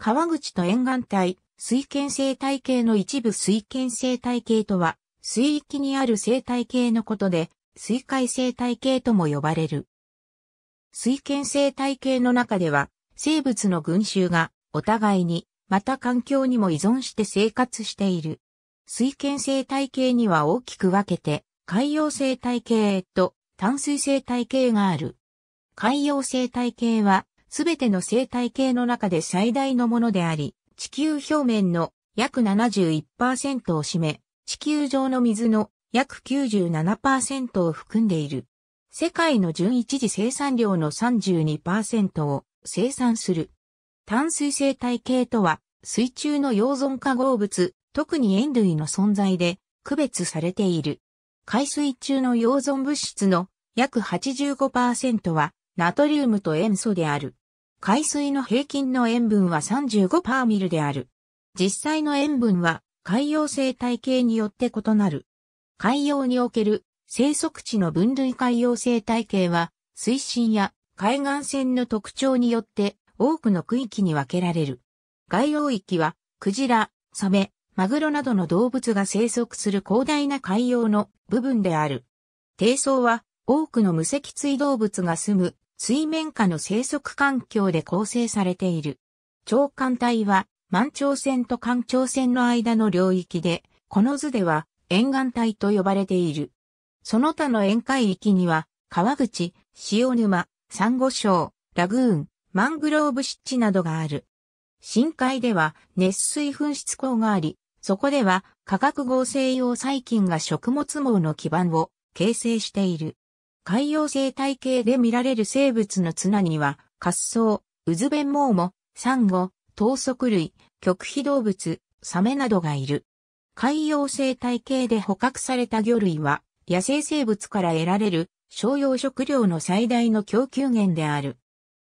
川口と沿岸帯、水圏生態系の一部水圏生態系とは、水域にある生態系のことで、水海生態系とも呼ばれる。水圏生態系の中では、生物の群衆がお互いに、また環境にも依存して生活している。水圏生態系には大きく分けて、海洋生態系と淡水生態系がある。海洋生態系はすべての生態系の中で最大のものであり、地球表面の約71%を占め、地球上の水の約97%を含んでいる。世界の純一次生産量の32%を生産する。淡水生態系とは、水中の溶存化合物、特に塩類の存在で区別されている。海水中の溶存物質の約85%はナトリウムと塩素である。海水の平均の塩分は35パーミルである。実際の塩分は海洋生態系によって異なる。海洋における生息地の分類海洋生態系は水深や海岸線の特徴によって多くの区域に分けられる。外洋域はクジラ、サメ、マグロなどの動物が生息する広大な海洋の部分である。低層は多くの無脊椎動物が住む水面下の生息環境で構成されている。長官帯は満潮線と環潮線の間の領域で、この図では沿岸帯と呼ばれている。その他の沿海域には、川口、塩沼、珊瑚礁、ラグーン、マングローブ湿地などがある。深海では熱水噴出口があり、そこでは化学合成用細菌が食物網の基盤を形成している。海洋生態系で見られる生物の綱には、滑走、渦弁モモ、サンゴ、糖足類、極秘動物、サメなどがいる。海洋生態系で捕獲された魚類は、野生生物から得られる商用食料の最大の供給源である。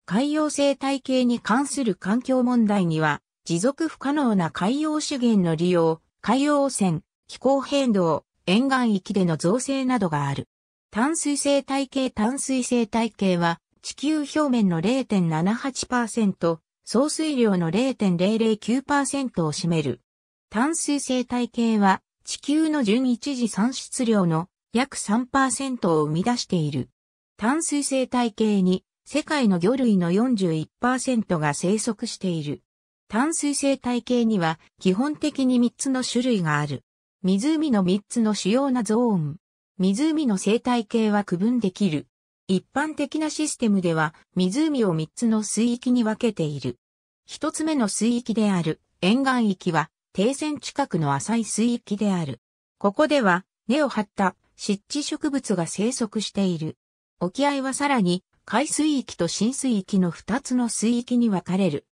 海洋生態系に関する環境問題には、持続不可能な海洋資源の利用、海洋汚染、気候変動、沿岸域での造成などがある。淡水生態系淡水生態系は地球表面の0.78%、総水量の0.009%を占める。淡水生態系は地球の純一次産出量の約3%を生み出している。淡水生態系に世界の魚類の41%が生息している。淡水生態系には基本的に3つの種類がある。湖の3つの主要なゾーン。湖の生態系は区分できる。一般的なシステムでは、湖を三つの水域に分けている。一つ目の水域である、沿岸域は、定線近くの浅い水域である。ここでは、根を張った湿地植物が生息している。沖合はさらに、海水域と浸水域の二つの水域に分かれる。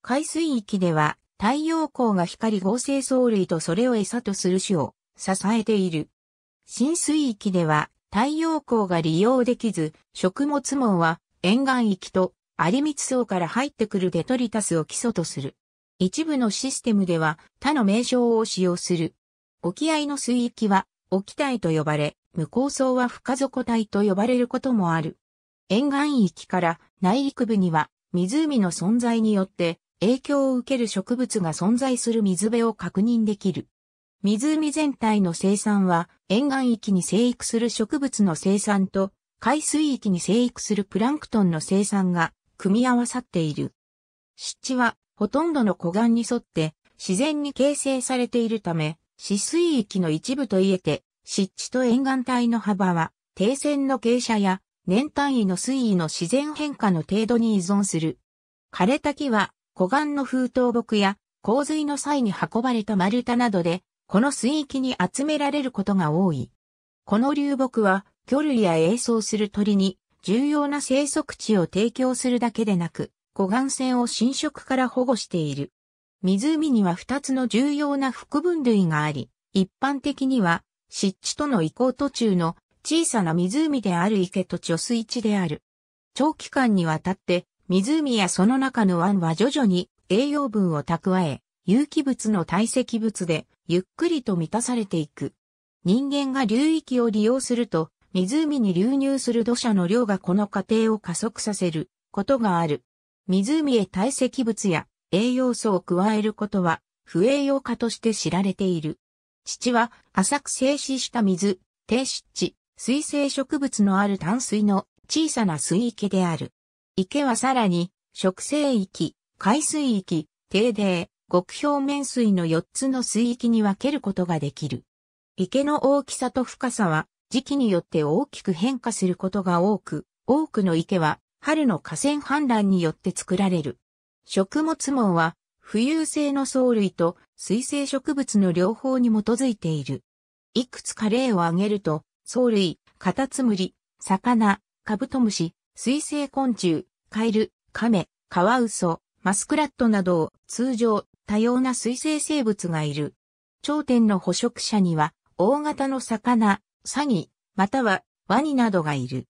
海水域では、太陽光が光合成藻類とそれを餌とする種を支えている。浸水域では太陽光が利用できず、食物網は沿岸域とアリミツ層から入ってくるデトリタスを基礎とする。一部のシステムでは他の名称を使用する。沖合の水域は沖帯と呼ばれ、無構層は深底帯と呼ばれることもある。沿岸域から内陸部には湖の存在によって影響を受ける植物が存在する水辺を確認できる。湖全体の生産は、沿岸域に生育する植物の生産と、海水域に生育するプランクトンの生産が組み合わさっている。湿地は、ほとんどの湖岸に沿って自然に形成されているため、湿水域の一部といえて、湿地と沿岸帯の幅は、低線の傾斜や年単位の水位の自然変化の程度に依存する。枯れた木は、湖岸の風倒木や洪水の際に運ばれた丸太などでこの水域に集められることが多い。この流木は、魚類や映像する鳥に重要な生息地を提供するだけでなく、湖岸線を侵食から保護している。湖には2つの重要な副分類があり、一般的には湿地との移行途中の小さな湖である池と貯水池である。長期間にわたって湖やその中の湾は徐々に栄養分を蓄え、有機物の堆積物でゆっくりと満たされていく。人間が流域を利用すると、湖に流入する土砂の量がこの過程を加速させることがある。湖へ堆積物や栄養素を加えることは不栄養化として知られている。父は浅く静止した水、低湿地、水生植物のある淡水の小さな水域である。池はさらに、植生域、海水域、低泥、極表面水の4つの水域に分けることができる。池の大きさと深さは時期によって大きく変化することが多く、多くの池は春の河川氾濫によって作られる。食物網は浮遊性の藻類と水生植物の両方に基づいている。いくつか例を挙げると、藻類、カタツムリ、魚、カブトムシ、水生昆虫、カエル、カメ、カワウソ、マスクラットなどを通常多様な水生生物がいる。頂点の捕食者には、大型の魚、サギ、またはワニなどがいる。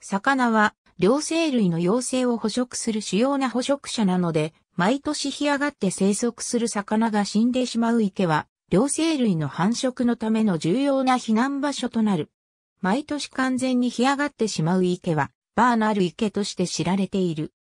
魚は、両生類の幼生を捕食する主要な捕食者なので、毎年干上がって生息する魚が死んでしまう池は、両生類の繁殖のための重要な避難場所となる。毎年完全に干上がってしまう池は、バーナル池として知られている。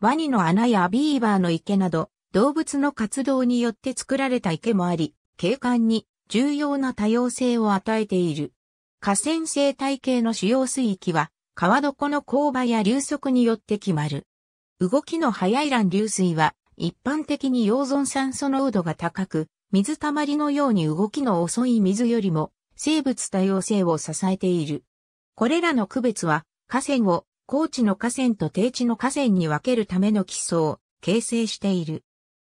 ワニの穴やビーバーの池など、動物の活動によって作られた池もあり、景観に重要な多様性を与えている。河川生態系の主要水域は、川床の勾配や流速によって決まる。動きの速い乱流水は、一般的に溶存酸素濃度が高く、水たまりのように動きの遅い水よりも、生物多様性を支えている。これらの区別は、河川を高地の河川と低地の河川に分けるための基礎を形成している。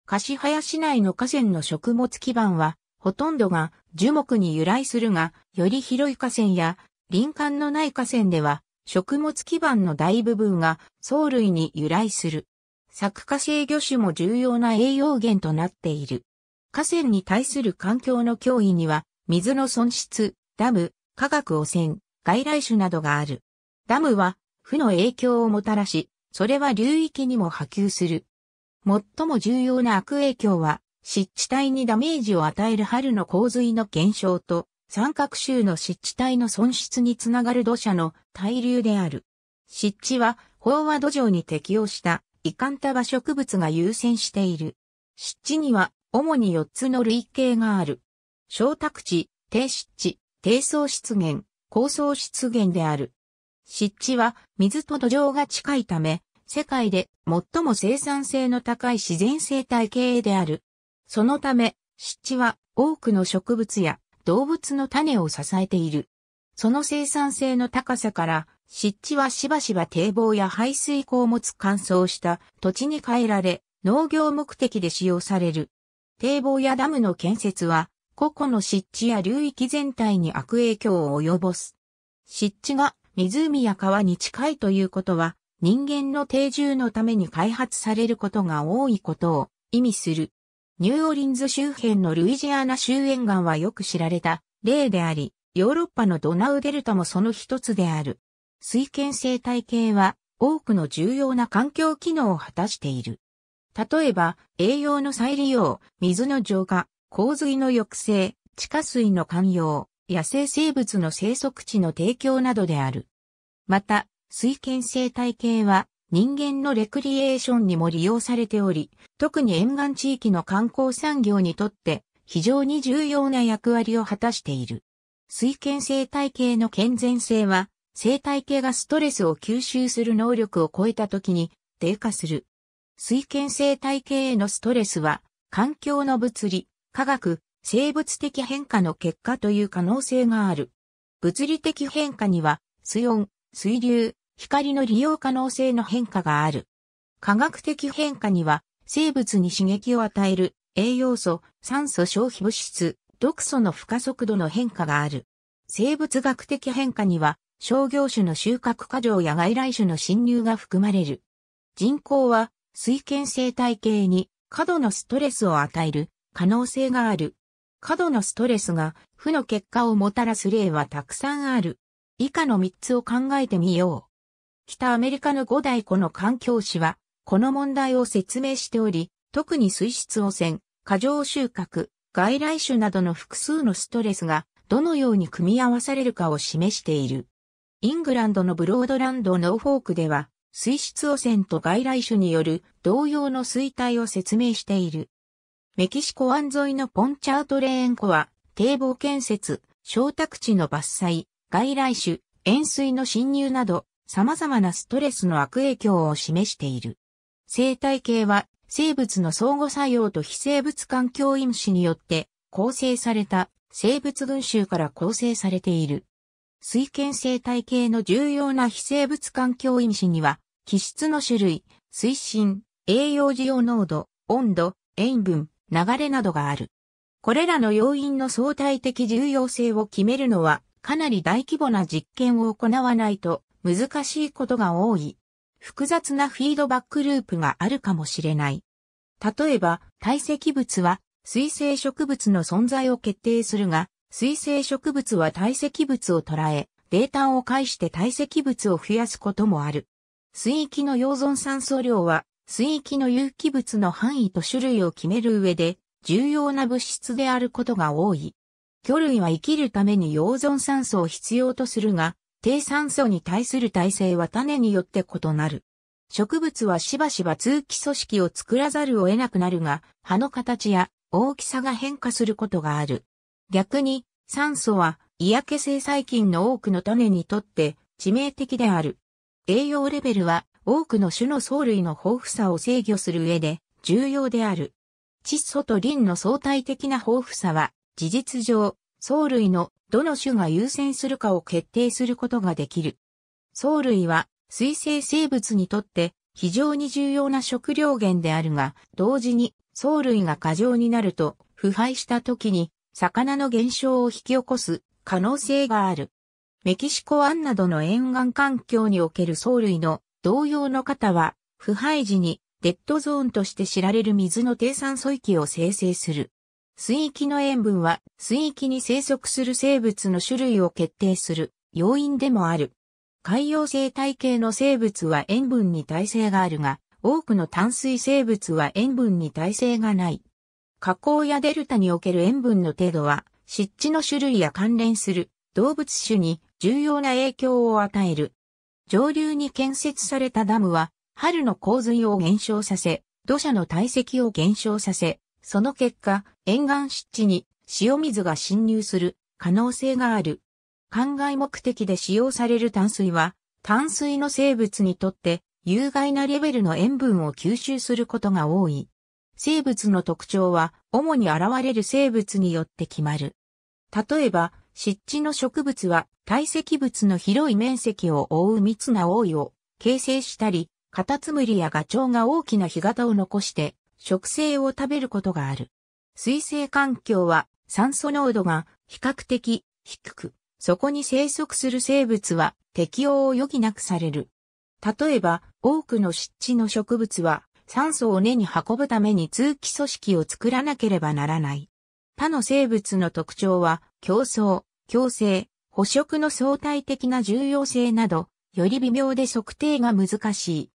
柏林市内の河川の食物基盤は、ほとんどが樹木に由来するが、より広い河川や林間のない河川では、食物基盤の大部分が藻類に由来する。作家性魚種も重要な栄養源となっている。河川に対する環境の脅威には、水の損失、ダム、化学汚染、外来種などがある。ダムは、負の影響をもたらし、それは流域にも波及する。最も重要な悪影響は、湿地帯にダメージを与える春の洪水の減少と、三角州の湿地帯の損失につながる土砂の対流である。湿地は、飽和土壌に適応した遺憾多葉植物が優先している。湿地には主に4つの類型がある。小宅地、低湿地、低層湿原、高層湿原である。湿地は水と土壌が近いため、世界で最も生産性の高い自然生態系である。そのため、湿地は多くの植物や動物の種を支えている。その生産性の高さから、湿地はしばしば堤防や排水溝を持つ乾燥した土地に変えられ、農業目的で使用される。堤防やダムの建設は、個々の湿地や流域全体に悪影響を及ぼす。湿地が湖や川に近いということは、人間の定住のために開発されることが多いことを意味する。ニューオリンズ周辺のルイジアナ周沿岸はよく知られた例であり、ヨーロッパのドナウデルタもその一つである。水圏生態系は多くの重要な環境機能を果たしている。例えば、栄養の再利用、水の浄化、洪水の抑制、地下水の寛容、野生生物の生息地の提供などである。また、水圏生態系は人間のレクリエーションにも利用されており、特に沿岸地域の観光産業にとって非常に重要な役割を果たしている。水圏生態系の健全性は、生態系がストレスを吸収する能力を超えた時に低下する。水圏生態系へのストレスは、環境の物理、科学、生物的変化の結果という可能性がある。物理的変化には、水温、水流、光の利用可能性の変化がある。科学的変化には、生物に刺激を与える栄養素、酸素消費物質、毒素の付加速度の変化がある。生物学的変化には、商業種の収穫過剰や外来種の侵入が含まれる。人口は、水圏生態系に過度のストレスを与える可能性がある。過度のストレスが負の結果をもたらす例はたくさんある。以下の3つを考えてみよう。北アメリカの五大湖の環境史は、この問題を説明しており、特に水質汚染、過剰収穫、外来種などの複数のストレスが、どのように組み合わされるかを示している。イングランドのブロードランドノーフォークでは、水質汚染と外来種による同様の衰退を説明している。メキシコ湾沿いのポンチャートレーン湖は、堤防建設、小宅地の伐採、外来種、塩水の侵入など、様々なストレスの悪影響を示している。生態系は生物の相互作用と非生物環境因子によって構成された生物群衆から構成されている。水圏生態系の重要な非生物環境因子には、気質の種類、水深、栄養需要濃度、温度、塩分、流れなどがある。これらの要因の相対的重要性を決めるのは、かなり大規模な実験を行わないと難しいことが多い。複雑なフィードバックループがあるかもしれない。例えば、堆積物は水生植物の存在を決定するが、水生植物は堆積物を捉え、データを介して堆積物を増やすこともある。水域の溶存酸素量は、水域の有機物の範囲と種類を決める上で、重要な物質であることが多い。魚類は生きるために溶存酸素を必要とするが、低酸素に対する耐性は種によって異なる。植物はしばしば通気組織を作らざるを得なくなるが、葉の形や大きさが変化することがある。逆に、酸素は嫌気性細菌の多くの種にとって致命的である。栄養レベルは多くの種の藻類の豊富さを制御する上で重要である。窒素とリンの相対的な豊富さは事実上、藻類のどの種が優先するかを決定することができる。藻類は水生生物にとって非常に重要な食料源であるが、同時に藻類が過剰になると腐敗した時に魚の減少を引き起こす可能性がある。メキシコ湾などの沿岸環境における藻類の同様の方は腐敗時にデッドゾーンとして知られる水の低酸素域を生成する。水域の塩分は水域に生息する生物の種類を決定する要因でもある。海洋生態系の生物は塩分に耐性があるが、多くの淡水生物は塩分に耐性がない。河口やデルタにおける塩分の程度は、湿地の種類や関連する動物種に重要な影響を与える。上流に建設されたダムは、春の洪水を減少させ、土砂の堆積を減少させ、その結果、沿岸湿地に塩水が侵入する可能性がある。灌漑目的で使用される淡水は、淡水の生物にとって有害なレベルの塩分を吸収することが多い。生物の特徴は主に現れる生物によって決まる。例えば、湿地の植物は堆積物の広い面積を覆う密な多いを形成したり、カタツムリやガチョウが大きな干潟を残して植生を食べることがある。水生環境は酸素濃度が比較的低く、そこに生息する生物は適応を余儀なくされる。例えば、多くの湿地の植物は酸素を根に運ぶために通気組織を作らなければならない。他の生物の特徴は、競争、共生、捕食の相対的な重要性など、より微妙で測定が難しい。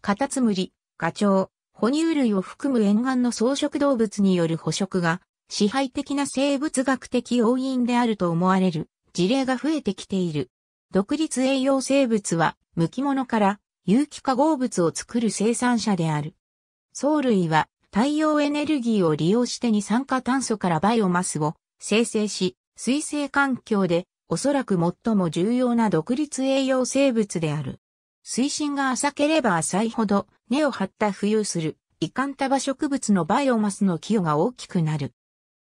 カタツムリ、ガチョウ、哺乳類を含む沿岸の草食動物による捕食が支配的な生物学的要因であると思われる事例が増えてきている。独立栄養生物は、無機物から有機化合物を作る生産者である。藻類は太陽エネルギーを利用して二酸化炭素からバイオマスを生成し、水生環境でおそらく最も重要な独立栄養生物である。水深が浅ければ浅いほど根を張った浮遊するイカンタバ植物のバイオマスの寄与が大きくなる。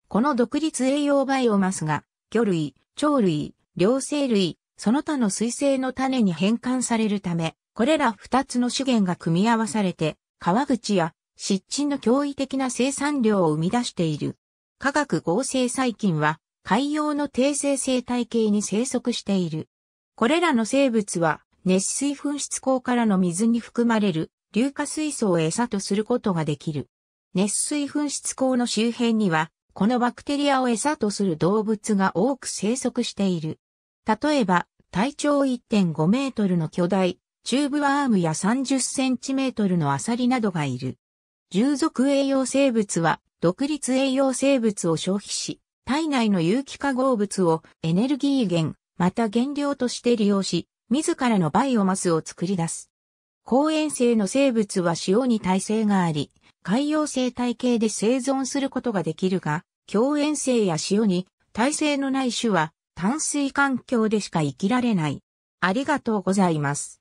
この独立栄養バイオマスが魚類、鳥類、両生類、その他の水生の種に変換されるため、これら二つの資源が組み合わされて、川口や湿地の驚異的な生産量を生み出している。化学合成細菌は海洋の低生生態系に生息している。これらの生物は熱水噴出口からの水に含まれる硫化水素を餌とすることができる。熱水噴出口の周辺には、このバクテリアを餌とする動物が多く生息している。例えば、体長1.5メートルの巨大、チューブワームや30センチメートルのアサリなどがいる。従属栄養生物は、独立栄養生物を消費し、体内の有機化合物をエネルギー源、また原料として利用し、自らのバイオマスを作り出す。公園生の生物は塩に耐性があり、海洋生態系で生存することができるが、強塩生や塩に耐性のない種は淡水環境でしか生きられない。ありがとうございます。